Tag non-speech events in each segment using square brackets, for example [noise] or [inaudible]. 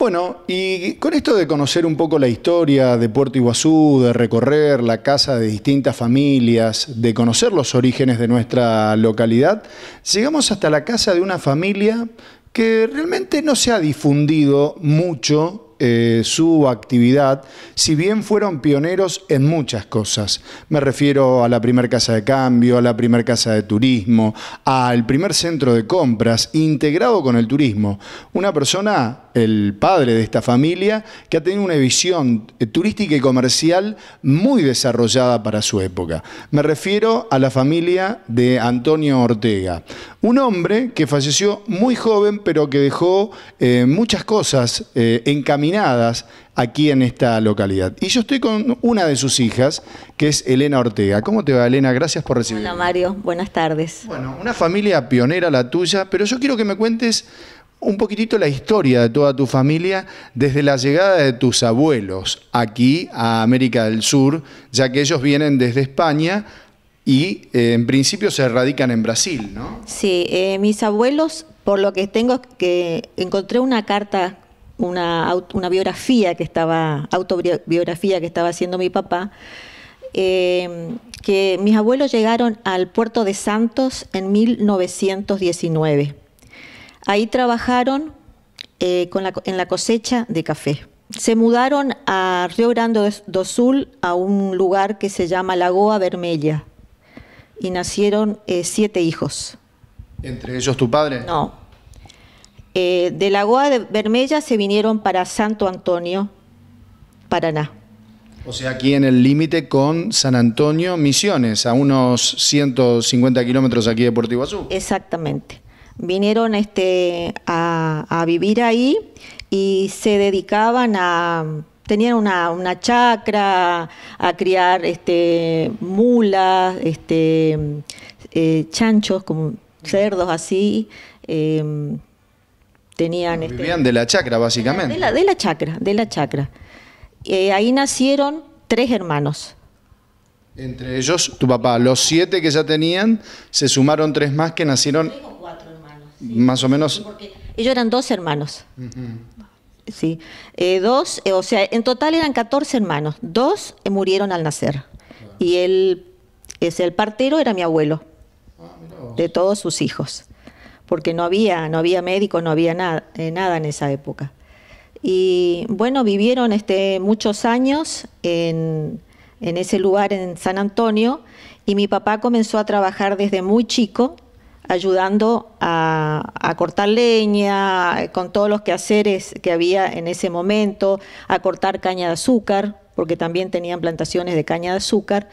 Bueno, y con esto de conocer un poco la historia de Puerto Iguazú, de recorrer la casa de distintas familias, de conocer los orígenes de nuestra localidad, llegamos hasta la casa de una familia que realmente no se ha difundido mucho eh, su actividad, si bien fueron pioneros en muchas cosas. Me refiero a la primer casa de cambio, a la primer casa de turismo, al primer centro de compras integrado con el turismo. Una persona el padre de esta familia, que ha tenido una visión eh, turística y comercial muy desarrollada para su época. Me refiero a la familia de Antonio Ortega, un hombre que falleció muy joven, pero que dejó eh, muchas cosas eh, encaminadas aquí en esta localidad. Y yo estoy con una de sus hijas, que es Elena Ortega. ¿Cómo te va, Elena? Gracias por recibirme. Hola, Mario. Buenas tardes. Bueno, una familia pionera la tuya, pero yo quiero que me cuentes un poquitito la historia de toda tu familia desde la llegada de tus abuelos aquí a América del Sur, ya que ellos vienen desde España y eh, en principio se radican en Brasil, ¿no? Sí, eh, mis abuelos, por lo que tengo que encontré una carta, una, biografía que estaba, autobiografía que estaba haciendo mi papá, eh, que mis abuelos llegaron al puerto de Santos en 1919 Ahí trabajaron eh, con en la cosecha de café. Se mudaron a Río Grande do Sul, a un lugar que se llama Lagoa Vermella, y nacieron eh, siete hijos. ¿Entre ellos tu padre? No. Eh, de Lagoa de Vermella se vinieron para Santo Antonio, Paraná. O sea, aquí en el límite con San Antonio Misiones, a unos 150 kilómetros aquí de Puerto Iguazú. Exactamente vinieron este, a, vivir ahí y se dedicaban a tenían una, chacra, a criar este, mulas, este, eh, chanchos, como cerdos así. Em, tenían, este, Vivían de la chacra, básicamente. De la, de la chacra, de la chacra. Eh, ahí nacieron tres hermanos. Entre ellos, tu papá, los siete que ya tenían, se sumaron tres más que nacieron más o menos. Ellos eran dos hermanos. Sí, eh, dos, eh, o sea, en total eran 14 hermanos, dos eh, murieron al nacer. Ah. Y él, es el partero era mi abuelo, ah, de todos sus hijos, porque no había, no había médico, no había nada, nada en esa época. Y bueno, vivieron este, muchos años en, en ese lugar en San Antonio y mi papá comenzó a trabajar desde muy chico ayudando a, cortar leña, con todos los quehaceres que había en ese momento, a cortar caña de azúcar, porque también tenían plantaciones de caña de azúcar,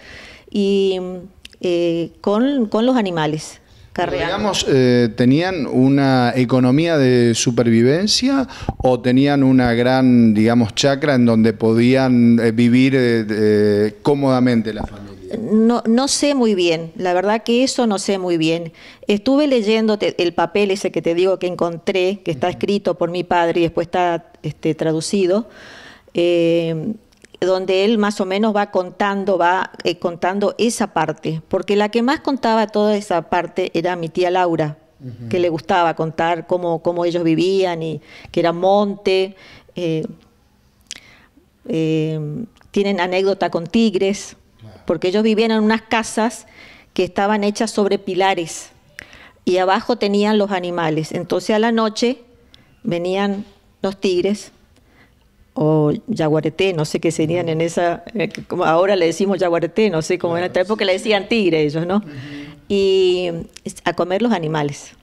y eh, con, los animales. Digamos, eh, ¿tenían una economía de supervivencia o tenían una gran, digamos, chacra en donde podían eh, vivir cómodamente la familia? No, no sé muy bien, la verdad que eso no sé muy bien. Estuve leyendo el papel ese que te digo que encontré, que está escrito por mi padre y después está este, traducido, eh, donde él más o menos va contando, va eh, contando esa parte, porque la que más contaba toda esa parte era mi tía Laura, que le gustaba contar cómo, cómo, ellos vivían y que era monte. Eh, tienen anécdota con tigres, porque ellos vivían en unas casas que estaban hechas sobre pilares y abajo tenían los animales. Entonces a la noche venían los tigres o yaguareté, no sé qué serían en esa, eh, como ahora le decimos yaguareté, no sé cómo en esta época le decían tigre ellos, ¿no? Y a comer los animales.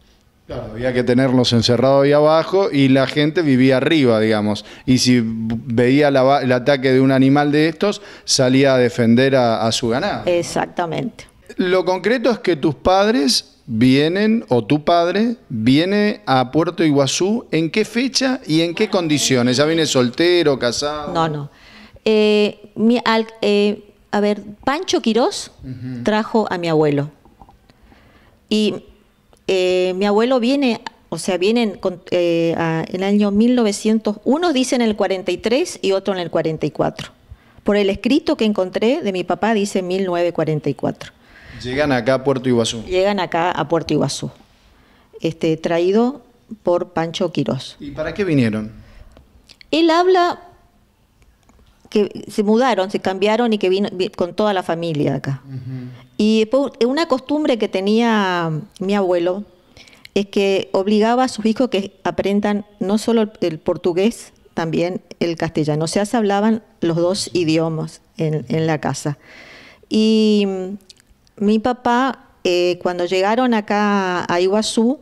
Claro, había que tenerlos encerrados ahí abajo y la gente vivía arriba, digamos. Y si veía el ataque de un animal de estos, salía a defender a, su ganado. Exactamente. Lo concreto es que tus padres vienen, o tu padre, viene a Puerto Iguazú, ¿en qué fecha y en qué condiciones? ¿Ya viene soltero, casado? No, no. Eh, eh, a ver, Pancho Quirós trajo a mi abuelo. Y eh, mi abuelo viene, o sea, vienen eh, en el año 1900, uno dice en el 43 y otro en el 44. Por el escrito que encontré de mi papá dice 1944. Llegan acá a Puerto Iguazú. Llegan acá a Puerto Iguazú, este, traído por Pancho Quirós. ¿Y para qué vinieron? Él habla que se mudaron, se cambiaron y que vino con toda la familia acá. Y eh, una costumbre que tenía mi abuelo es que obligaba a sus hijos que aprendan no solo el portugués, también el castellano. O sea, se hablaban los dos idiomas en, la casa. Y mm, mi papá, eh, cuando llegaron acá a Iguazú,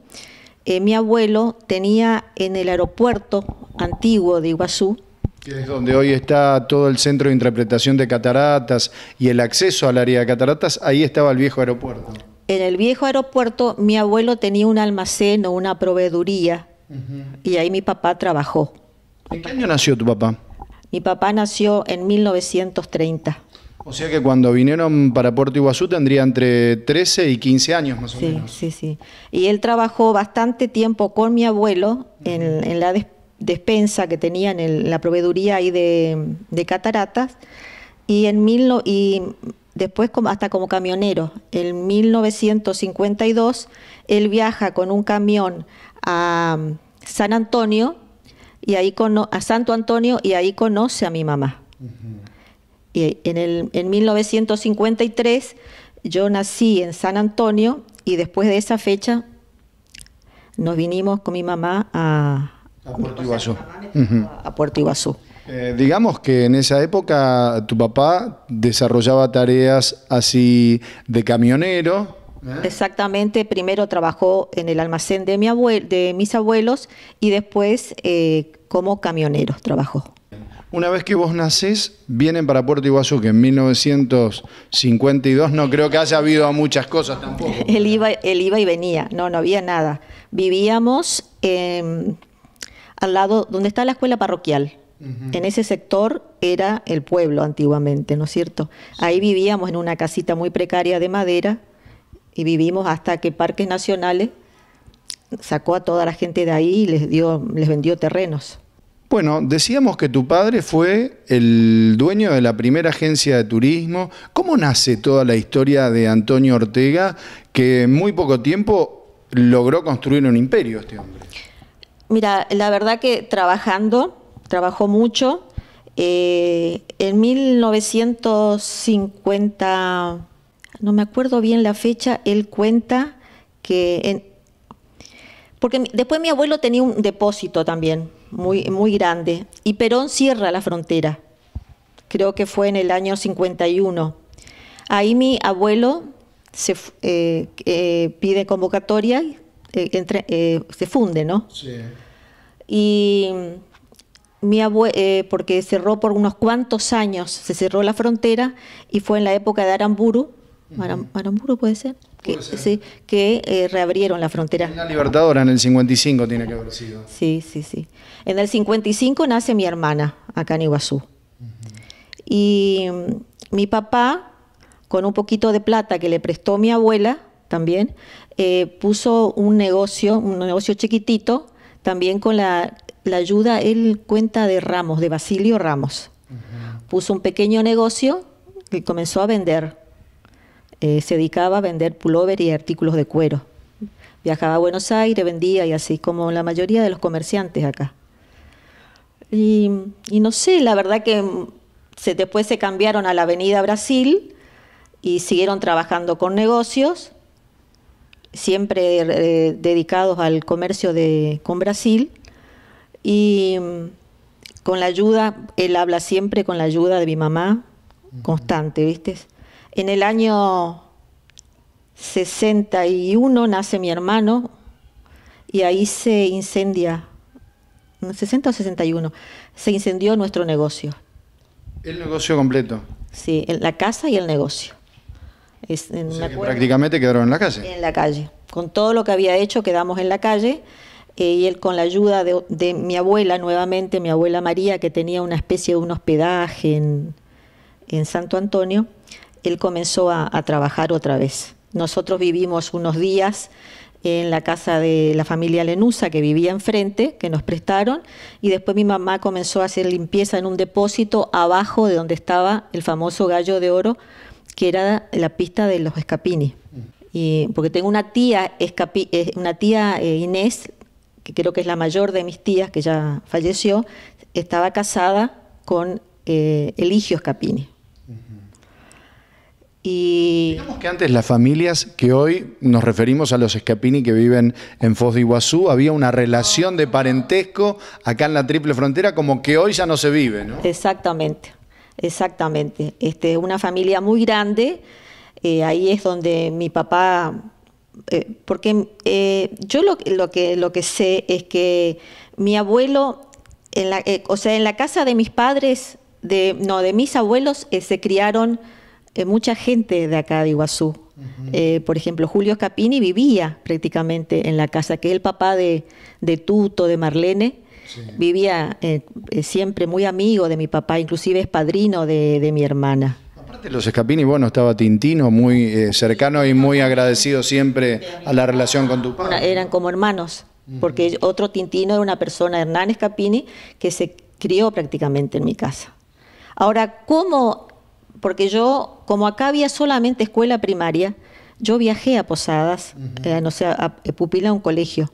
eh, mi abuelo tenía en el aeropuerto antiguo de Iguazú, que es donde hoy está todo el centro de interpretación de cataratas y el acceso al área de cataratas, ahí estaba el viejo aeropuerto. En el viejo aeropuerto mi abuelo tenía un almacén o una proveeduría y ahí mi papá trabajó. ¿En qué año nació tu papá? Mi papá nació en 1930. O sea que cuando vinieron para Puerto Iguazú tendría entre 13 y 15 años más o menos. Sí, sí, sí. Y él trabajó bastante tiempo con mi abuelo en, en la despedida despensa que tenía en la proveeduría ahí de, cataratas y en mil y después hasta como camionero. En 1952 él viaja con un camión a um, San Antonio y ahí a Santo Antonio y ahí conoce a mi mamá. Y en, en 1953 yo nací en San Antonio y después de esa fecha nos vinimos con mi mamá a, a Puerto Iguazú. Eh, digamos que en esa época tu papá desarrollaba tareas así de camionero. ¿eh? Exactamente, primero trabajó en el almacén de, mi de mis abuelos y después eh, como camionero trabajó. Una vez que vos nacés, vienen para Puerto Iguazú, que en 1952 no creo que haya habido muchas cosas tampoco. [laughs] Él iba, él iba y venía, no, no había nada. Vivíamos en al lado donde está la escuela parroquial. En ese sector era el pueblo antiguamente, ¿no es cierto? Ahí vivíamos en una casita muy precaria de madera y vivimos hasta que Parques Nacionales sacó a toda la gente de ahí y les, dio, les vendió terrenos. Bueno, decíamos que tu padre fue el dueño de la primera agencia de turismo. ¿Cómo nace toda la historia de Antonio Ortega, que en muy poco tiempo logró construir un imperio este hombre? Mira, la verdad que trabajando, trabajó mucho. Eh, en 1950, no me acuerdo bien la fecha, él cuenta que... porque después mi abuelo tenía un depósito también, muy, muy grande, y Perón cierra la frontera, creo que fue en el año 51. Ahí mi abuelo se eh, eh, pide convocatoria eh, entre, eh, se funde, ¿no? Sí. Y mi abue eh, porque cerró por unos cuantos años, se cerró la frontera y fue en la época de Aramburu, Aramburu puede ser, que, Sí, que reabrieron la frontera. la Libertadora, en el 55 tiene que haber sido. Sí, sí, sí. En el 55 nace mi hermana, acá en Iguazú. Y mm, mi papá, con un poquito de plata que le prestó mi abuela también, eh, puso un negocio, un negocio chiquitito, también con la, ayuda, él cuenta de Ramos, de Basilio Ramos. Puso un pequeño negocio y comenzó a vender. Eh, se dedicaba a vender pullover y artículos de cuero. Viajaba a Buenos Aires, vendía y así como la mayoría de los comerciantes acá. Y, y no sé, la verdad que se, después se cambiaron a la Avenida Brasil y siguieron trabajando con negocios siempre eh, dedicados al comercio de, con Brasil. Y mm, con la ayuda, él habla siempre con la ayuda de mi mamá, constante, ¿viste? En el año 61 nace mi hermano y ahí se incendia, 60 o 61, se incendió nuestro negocio. El negocio completo. Sí, la casa y el negocio prácticamente quedaron en la calle. En la calle. Con todo lo que había hecho quedamos en la calle eh, y él con la ayuda de, mi abuela nuevamente, mi abuela María, que tenía una especie de un hospedaje en, Santo Antonio, él comenzó a, a trabajar otra vez. Nosotros vivimos unos días en la casa de la familia Lenusa que vivía enfrente, que nos prestaron, y después mi mamá comenzó a hacer limpieza en un depósito abajo de donde estaba el famoso gallo de oro, que era la pista de los Escapini mm. Y, porque tengo una tía, eh, una tía eh, Inés, que creo que es la mayor de mis tías, que ya falleció, estaba casada con eh, Eligio Escapini. Y... Digamos que antes las familias que hoy nos referimos a los Escapini que viven en Foz de Iguazú, había una relación de parentesco acá en la Triple Frontera como que hoy ya no se vive, ¿no? Exactamente. Exactamente. Este, una familia muy grande. Eh, ahí es donde mi papá. Eh, porque eh, yo lo, lo, que, lo que sé es que mi abuelo, en la, o sea, en la casa de mis padres, de, no, de mis abuelos, se criaron mucha gente de acá de Iguazú. por ejemplo, Julio Capini vivía prácticamente en la casa, que es el papá de, de Tuto, de Marlene vivía eh, eh, siempre muy amigo de mi papá, inclusive es padrino de, mi hermana. Aparte los Escapini, bueno, estaba Tintino, muy eh, cercano y muy agradecido siempre a la relación con tu padre. Eran como hermanos, porque otro Tintino era una persona, Hernán Escapini, que se crió prácticamente en mi casa. Ahora, ¿cómo? Porque yo, como acá había solamente escuela primaria, yo viajé a Posadas, no sé, a, Pupila, a un colegio.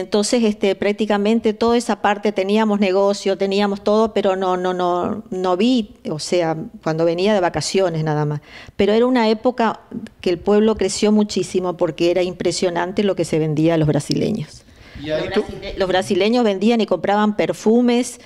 Entonces, este, prácticamente toda esa parte teníamos negocio, teníamos todo, pero no, no, no, no vi, o sea, cuando venía de vacaciones nada más. Pero era una época que el pueblo creció muchísimo porque era impresionante lo que se vendía a los brasileños. los, brasileños vendían y compraban perfumes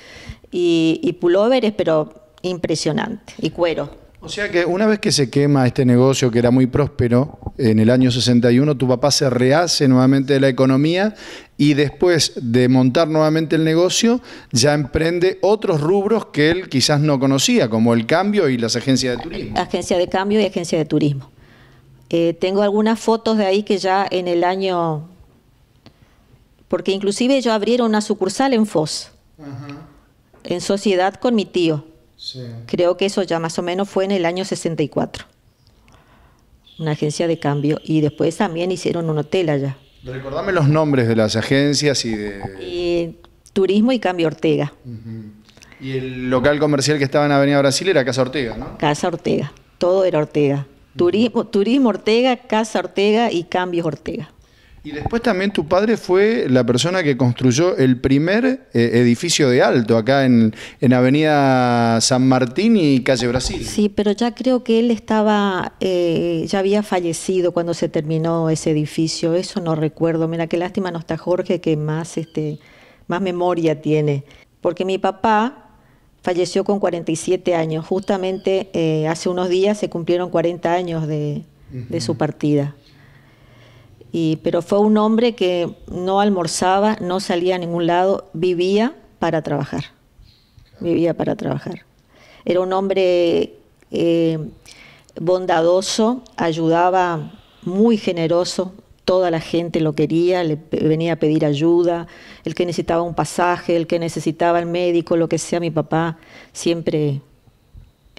y, y pulóveres, pero impresionante, y cuero. O sea que una vez que se quema este negocio que era muy próspero, en el año 61 tu papá se rehace nuevamente de la economía y después de montar nuevamente el negocio ya emprende otros rubros que él quizás no conocía, como el cambio y las agencias de turismo. Agencia de cambio y agencia de turismo. Eh, tengo algunas fotos de ahí que ya en el año... Porque inclusive ellos abrieron una sucursal en Foz, en sociedad con mi tío Creo que eso ya más o menos fue en el año 64. Una agencia de cambio. Y después también hicieron un hotel allá. Recordame los nombres de las agencias y de... Eh, turismo y Cambio Ortega. Y el local comercial que estaba en Avenida Brasil era Casa Ortega, ¿no? Casa Ortega. Todo era Ortega. Turismo, turismo Ortega, Casa Ortega y Cambios Ortega. Y después también tu padre fue la persona que construyó el primer eh, edificio de alto acá en, en, Avenida San Martín y Calle Brasil. Sí, pero ya creo que él estaba, eh, ya había fallecido cuando se terminó ese edificio, eso no recuerdo. Mira, qué lástima no está Jorge que más, este, más memoria tiene. Porque mi papá falleció con 47 años, justamente eh, hace unos días se cumplieron 40 años de su partida pero fue un hombre que no almorzaba, no salía a ningún lado, vivía para trabajar. Vivía para trabajar. Era un hombre eh, bondadoso, ayudaba muy generoso, toda la gente lo quería, le venía a pedir ayuda, el que necesitaba un pasaje, el que necesitaba el médico, lo que sea, mi papá siempre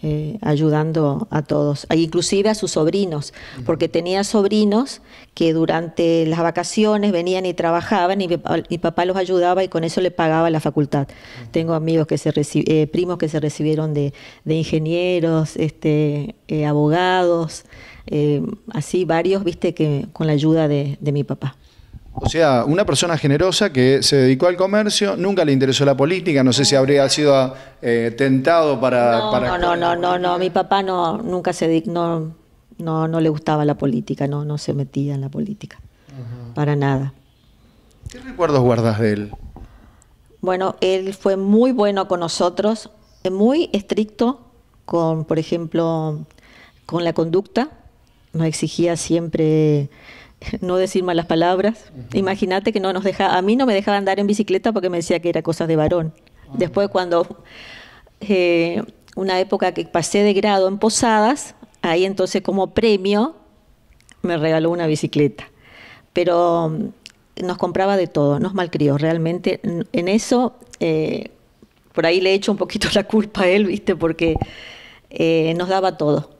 eh, ayudando a todos, e inclusive a sus sobrinos, porque tenía sobrinos que durante las vacaciones venían y trabajaban y mi, papá los ayudaba y con eso le pagaba la facultad. Tengo amigos que se eh, primos que se recibieron de, ingenieros, este, eh, abogados, así varios, viste, que con la ayuda de mi papá. O sea, una persona generosa que se dedicó al comercio, nunca le interesó la política, no sé si habría sido eh, tentado para no, no, no, no, no, mi papá no, nunca se no, no, le gustaba la política, no, no se metía en la política, para nada. ¿Qué recuerdos guardas de él? Bueno, él fue muy bueno con nosotros, muy estricto con, por ejemplo, con la conducta, nos exigía siempre no decir malas palabras. Imagínate que no nos deja, a mí no me dejaba andar en bicicleta porque me decía que era cosas de varón. Ah. Después cuando eh, una época que pasé de grado en Posadas, ahí entonces como premio me regaló una bicicleta. Pero mm, nos compraba de todo, nos malcrió. Realmente mm, en eso, eh, por ahí le echo un poquito la culpa a él, ¿viste? Porque eh, nos daba todo,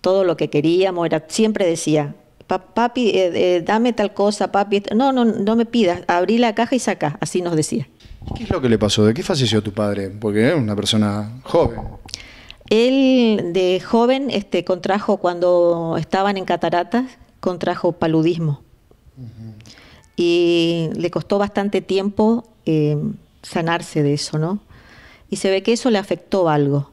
todo lo que queríamos. Era, siempre decía, papi, eh, eh, dame tal cosa, papi. No, no, no me pidas, abrí la caja y saca, así nos decía. ¿Qué es lo que le pasó? ¿De qué falleció tu padre? Porque era una persona joven. Él de joven este, contrajo, cuando estaban en cataratas, contrajo paludismo. Y le costó bastante tiempo eh, sanarse de eso, ¿no? Y se ve que eso le afectó algo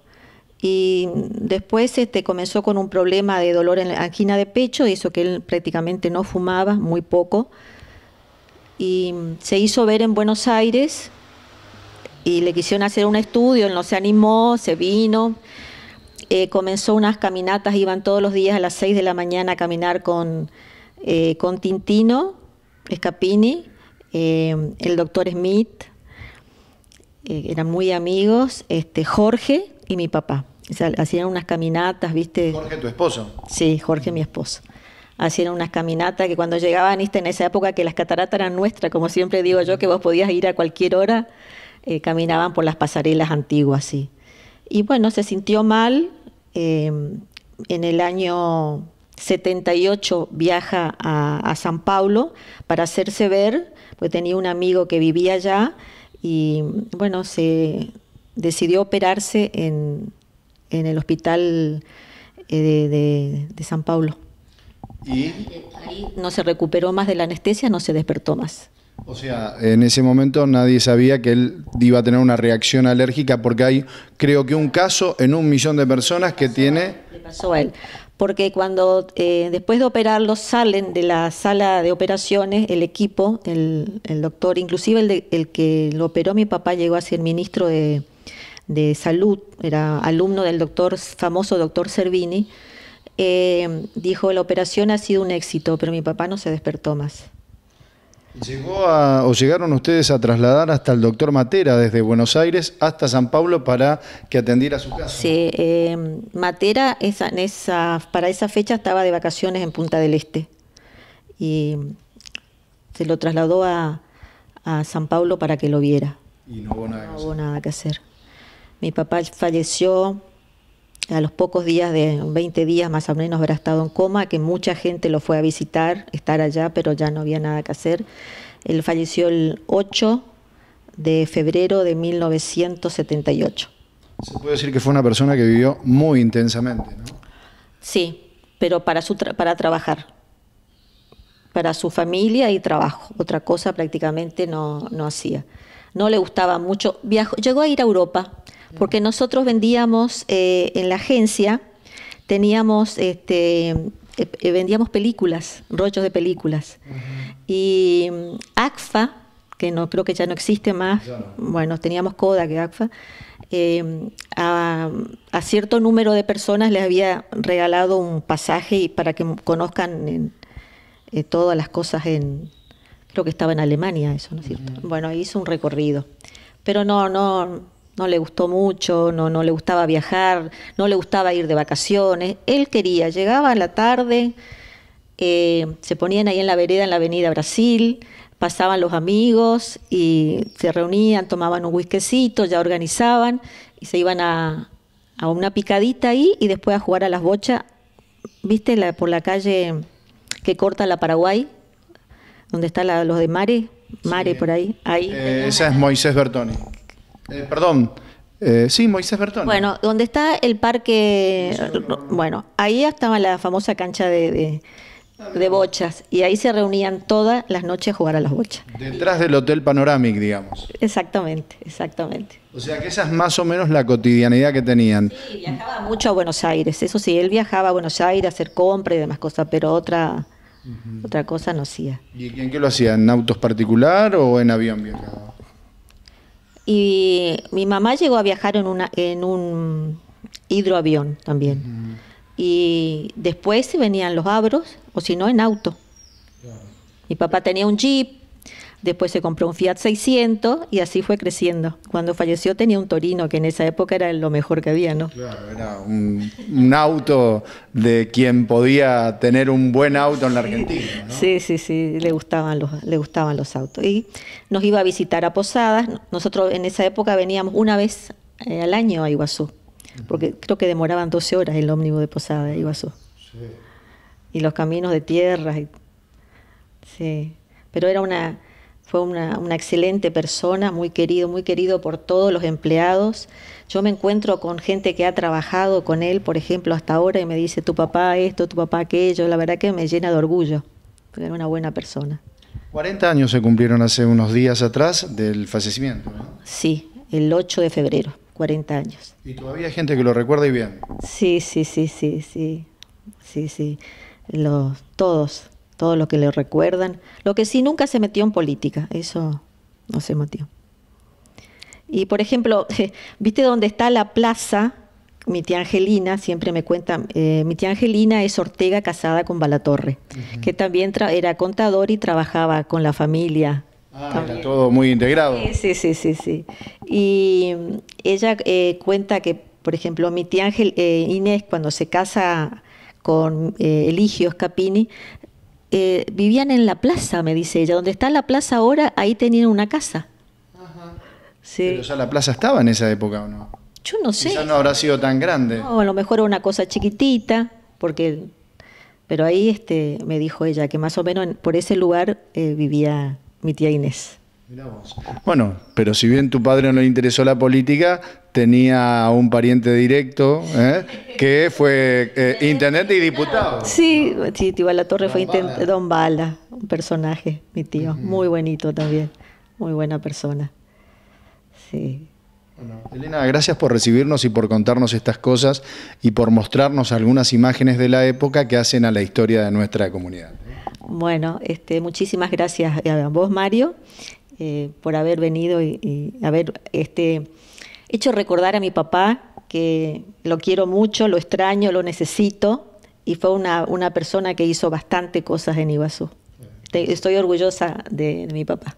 y después este, comenzó con un problema de dolor en la angina de pecho, hizo que él prácticamente no fumaba, muy poco, y se hizo ver en Buenos Aires y le quisieron hacer un estudio, él no se animó, se vino, eh, comenzó unas caminatas, iban todos los días a las 6 de la mañana a caminar con, eh, con Tintino, Scapini, eh, el doctor Smith, eran muy amigos, este, Jorge y mi papá hacían unas caminatas, ¿viste? Jorge, tu esposo. Sí, Jorge, mi esposo. Hacían unas caminatas que cuando llegaban, ¿viste? En esa época que las cataratas eran nuestras, como siempre digo yo, que vos podías ir a cualquier hora, eh, caminaban por las pasarelas antiguas, sí. Y bueno, se sintió mal. Em, en el año 78 viaja a, San Paulo para hacerse ver, pues tenía un amigo que vivía allá y bueno, se decidió operarse en, en el hospital eh, de, San Pablo. ¿Y? Ahí no se recuperó más de la anestesia, no se despertó más. O sea, en ese momento nadie sabía que él iba a tener una reacción alérgica porque hay, creo que un caso en un millón de personas que tiene... Le pasó a él. Porque cuando eh, después de operarlo salen de la sala de operaciones, el equipo, el, doctor, inclusive el, el que lo operó mi papá llegó a ser ministro de, de salud, era alumno del doctor, famoso doctor Cervini, eh, dijo, la operación ha sido un éxito, pero mi papá no se despertó más. Llegó a, o llegaron ustedes a trasladar hasta el doctor Matera desde Buenos Aires hasta San Pablo para que atendiera su casa? Sí, eh, Matera para esa fecha estaba de vacaciones en Punta del Este y se lo trasladó a, San Pablo para que lo viera. Y no hubo nada, nada que hacer. Mi papá falleció a los pocos días, de 20 días más o menos, habrá estado en coma, que mucha gente lo fue a visitar, estar allá, pero ya no había nada que hacer. Él falleció el 8 de febrero de 1978. Se puede decir que fue una persona que vivió muy intensamente, ¿no? Sí, pero para, para trabajar, para su familia y trabajo. Otra cosa prácticamente no, hacía. No le gustaba mucho. Viajó, llegó a ir a Europa, porque nosotros vendíamos eh, en la agencia, teníamos, este, eh, eh, vendíamos películas, rollos de películas. Y mm, ACFA, que no creo que ya no existe más, bueno, teníamos Kodak y ACFA, em, a, cierto número de personas les había regalado un pasaje y para que conozcan todas las cosas en, creo que estaba en Alemania, eso, ¿no es cierto? Bueno, hizo un recorrido, pero no, no, no le gustó mucho, no, no le gustaba viajar, no le gustaba ir de vacaciones. Él quería, llegaba a la tarde, eh, se ponían ahí en la vereda, en la Avenida Brasil, pasaban los amigos y se reunían, tomaban un whiskycito, ya organizaban y se iban a, a una picadita ahí y después a jugar a las bochas, viste, la, por la calle que corta la Paraguay, donde están los de Mare, Mare por ahí. ahí eh, esa es Moisés Bertoni. Eh, perdón. Eh, sí, Moisés Bertón. Bueno, donde está el parque, bueno, ahí estaba la famosa cancha de, bochas y ahí se reunían todas las noches a jugar a las bochas. Detrás del Hotel Panoramic, digamos. Exactamente, exactamente. O sea que esa es más o menos la cotidianidad que tenían. Sí, viajaba mucho a Buenos Aires, eso sí, él viajaba a Buenos Aires a hacer compras y demás cosas, pero otra, otra cosa no hacía. ¿Y en qué lo hacía? ¿En autos particular o en avión viajaba? Y mi mamá llegó a viajar en, un hidroavión también. Y después se venían los abros, o si no, en auto. Mi papá tenía un jeep Después se compró un Fiat 600 y así fue creciendo. Cuando falleció tenía un Torino, que en esa época era lo mejor que había, ¿no? Claro, era un, auto de quien podía tener un buen auto en la Argentina. Sí, sí, sí, le gustaban, los, le gustaban los autos. Y nos iba a visitar a Posadas. Nosotros en esa época veníamos una vez eh, al año a Iguazú, porque creo que demoraban 12 horas el ómnibus de Posada a Iguazú. Sí. Y los caminos de tierra. Sí, pero era una fue una, excelente persona, muy querido, muy querido por todos los empleados. Yo me encuentro con gente que ha trabajado con él, por ejemplo, hasta ahora, y me dice, tu papá esto, tu papá aquello. La verdad que me llena de orgullo, porque era una buena persona. 40 años se cumplieron hace unos días atrás del fallecimiento. ¿no? Sí, el 8 de febrero, 40 años. Y todavía hay gente que lo recuerda y bien. Sí, sí, sí, sí, sí, sí, sí. Los, todos, todo lo que le recuerdan. Lo que sí nunca se metió en política, eso no se metió. Y por ejemplo, [laughs] ¿viste dónde está la plaza? Mi tía Angelina, siempre me cuenta, eh, mi tía Angelina es Ortega casada con Balatorre, que también era contador y trabajaba con la familia. Ah, era todo muy integrado. Sí, sí, sí, sí. Y ella eh, cuenta que, por ejemplo, mi tía eh, Inés, cuando se casa con Eligio Scapini, eh, vivían en la plaza, me dice ella. Donde está la plaza ahora, ahí tenían una casa. Pero ya la plaza estaba en esa época, ¿o no? Yo no sé. Ya no habrá sido tan grande. No, a lo mejor era una cosa chiquitita, porque... Pero ahí este, me dijo ella que más o menos por ese lugar eh, vivía mi tía Inés. vos. Bueno, pero si bien tu padre no le interesó la política, tenía un pariente directo ¿eh? que fue eh, intendente y diputado. Sí, sí, tío La Torre fue intendente. Don Bala, un personaje, mi tío, muy bonito también, muy buena persona. Elena, gracias por recibirnos y por contarnos estas cosas y por mostrarnos algunas imágenes de la época que hacen a la historia de nuestra comunidad. Bueno, este, muchísimas gracias a vos, Mario, eh, por haber venido y, y haber este, hecho recordar a mi papá, que lo quiero mucho, lo extraño, lo necesito, y fue una, una persona que hizo bastante cosas en Iguazú. Estoy orgullosa de mi papá.